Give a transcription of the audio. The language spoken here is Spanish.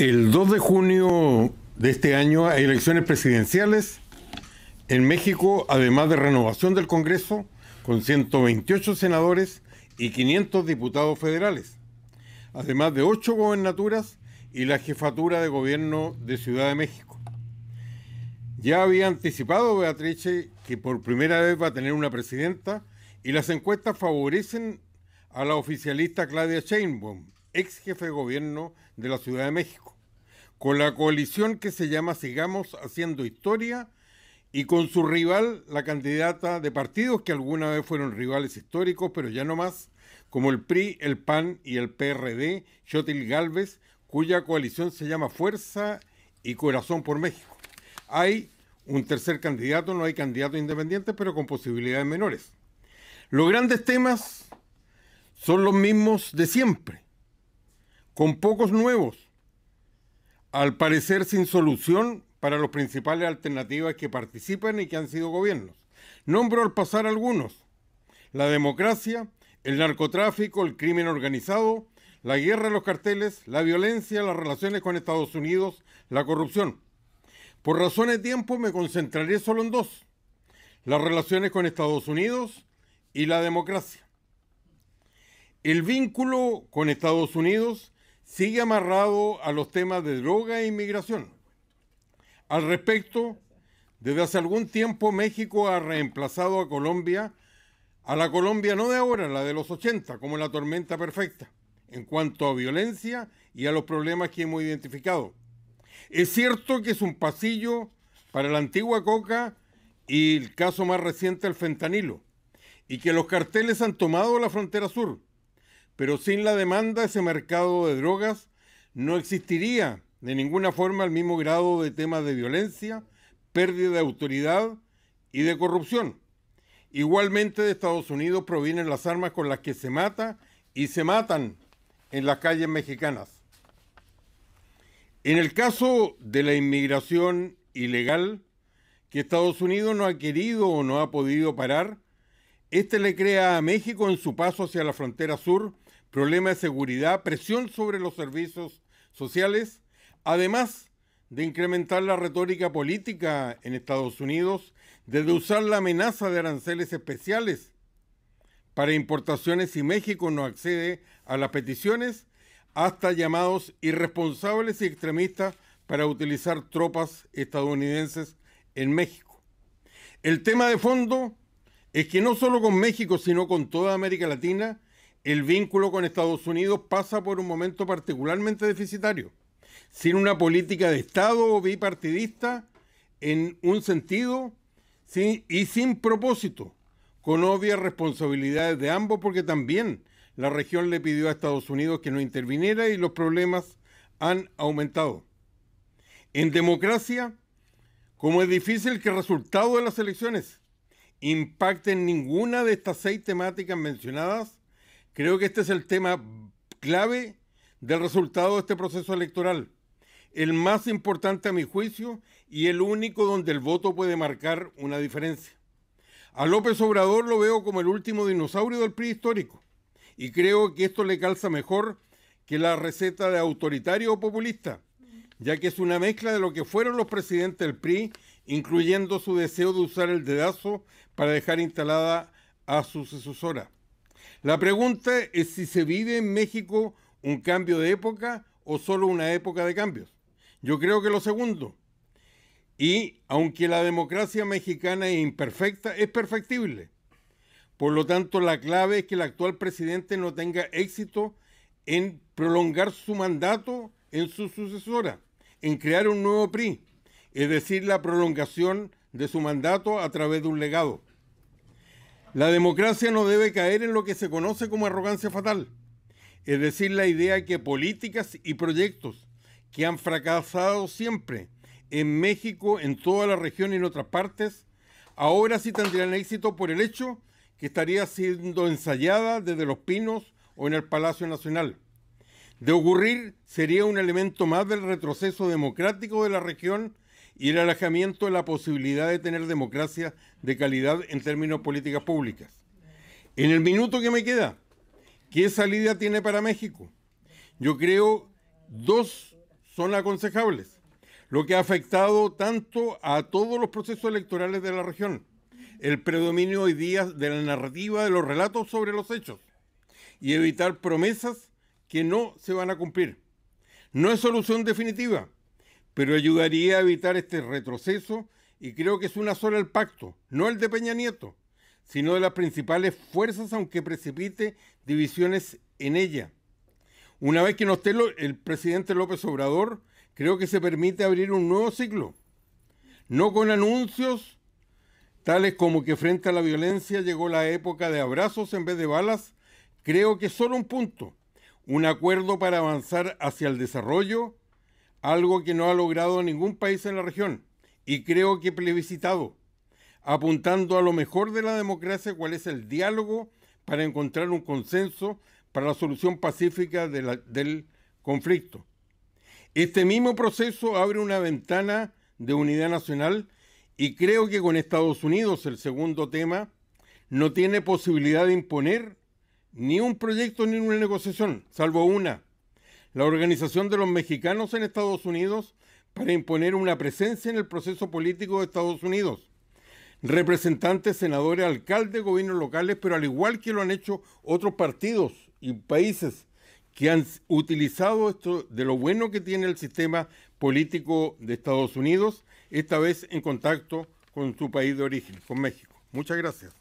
El 2 de junio de este año hay elecciones presidenciales en México, además de renovación del Congreso, con 128 senadores y 500 diputados federales, además de 8 gobernaturas y la jefatura de gobierno de Ciudad de México. Ya había anticipado Beatrice que por primera vez va a tener una presidenta y las encuestas favorecen a la oficialista Claudia Sheinbaum, ex jefe de gobierno de la Ciudad de México, con la coalición que se llama Sigamos Haciendo Historia y con su rival, la candidata de partidos que alguna vez fueron rivales históricos, pero ya no más, como el PRI, el PAN y el PRD, Xotil Galvez, cuya coalición se llama Fuerza y Corazón por México. Hay un tercer candidato, no hay candidato independiente, pero con posibilidades menores. Los grandes temas son los mismos de siempre con pocos nuevos, al parecer sin solución para las principales alternativas que participan y que han sido gobiernos. Nombro al pasar algunos. La democracia, el narcotráfico, el crimen organizado, la guerra de los carteles, la violencia, las relaciones con Estados Unidos, la corrupción. Por razones de tiempo me concentraré solo en dos, las relaciones con Estados Unidos y la democracia. El vínculo con Estados Unidos sigue amarrado a los temas de droga e inmigración. Al respecto, desde hace algún tiempo México ha reemplazado a Colombia, a la Colombia no de ahora, la de los 80, como la tormenta perfecta, en cuanto a violencia y a los problemas que hemos identificado. Es cierto que es un pasillo para la antigua coca y el caso más reciente, el fentanilo, y que los carteles han tomado la frontera sur, pero sin la demanda, ese mercado de drogas no existiría de ninguna forma el mismo grado de temas de violencia, pérdida de autoridad y de corrupción. Igualmente de Estados Unidos provienen las armas con las que se mata y se matan en las calles mexicanas. En el caso de la inmigración ilegal, que Estados Unidos no ha querido o no ha podido parar, este le crea a México en su paso hacia la frontera sur Problema de seguridad, presión sobre los servicios sociales, además de incrementar la retórica política en Estados Unidos, de usar la amenaza de aranceles especiales para importaciones si México no accede a las peticiones, hasta llamados irresponsables y extremistas para utilizar tropas estadounidenses en México. El tema de fondo es que no solo con México, sino con toda América Latina, el vínculo con Estados Unidos pasa por un momento particularmente deficitario. Sin una política de Estado bipartidista en un sentido y sin propósito, con obvias responsabilidades de ambos porque también la región le pidió a Estados Unidos que no interviniera y los problemas han aumentado. En democracia, como es difícil que el resultado de las elecciones impacte en ninguna de estas seis temáticas mencionadas, Creo que este es el tema clave del resultado de este proceso electoral, el más importante a mi juicio y el único donde el voto puede marcar una diferencia. A López Obrador lo veo como el último dinosaurio del PRI histórico y creo que esto le calza mejor que la receta de autoritario o populista, ya que es una mezcla de lo que fueron los presidentes del PRI, incluyendo su deseo de usar el dedazo para dejar instalada a su sucesora. La pregunta es si se vive en México un cambio de época o solo una época de cambios. Yo creo que lo segundo. Y aunque la democracia mexicana es imperfecta, es perfectible. Por lo tanto, la clave es que el actual presidente no tenga éxito en prolongar su mandato en su sucesora, en crear un nuevo PRI, es decir, la prolongación de su mandato a través de un legado. La democracia no debe caer en lo que se conoce como arrogancia fatal, es decir, la idea que políticas y proyectos que han fracasado siempre en México, en toda la región y en otras partes, ahora sí tendrían éxito por el hecho que estaría siendo ensayada desde los pinos o en el Palacio Nacional. De ocurrir, sería un elemento más del retroceso democrático de la región y el alejamiento de la posibilidad de tener democracia de calidad en términos políticas públicas. En el minuto que me queda, ¿qué salida tiene para México? Yo creo dos son aconsejables, lo que ha afectado tanto a todos los procesos electorales de la región, el predominio hoy día de la narrativa, de los relatos sobre los hechos, y evitar promesas que no se van a cumplir. No es solución definitiva, pero ayudaría a evitar este retroceso y creo que es una sola el pacto, no el de Peña Nieto, sino de las principales fuerzas, aunque precipite divisiones en ella. Una vez que no esté el presidente López Obrador, creo que se permite abrir un nuevo ciclo, no con anuncios tales como que frente a la violencia llegó la época de abrazos en vez de balas, creo que solo un punto, un acuerdo para avanzar hacia el desarrollo algo que no ha logrado ningún país en la región y creo que plebiscitado, apuntando a lo mejor de la democracia, cuál es el diálogo para encontrar un consenso para la solución pacífica del conflicto. Este mismo proceso abre una ventana de unidad nacional y creo que con Estados Unidos, el segundo tema, no tiene posibilidad de imponer ni un proyecto ni una negociación, salvo una, la Organización de los Mexicanos en Estados Unidos para imponer una presencia en el proceso político de Estados Unidos. Representantes, senadores, alcaldes, gobiernos locales, pero al igual que lo han hecho otros partidos y países que han utilizado esto de lo bueno que tiene el sistema político de Estados Unidos, esta vez en contacto con su país de origen, con México. Muchas gracias.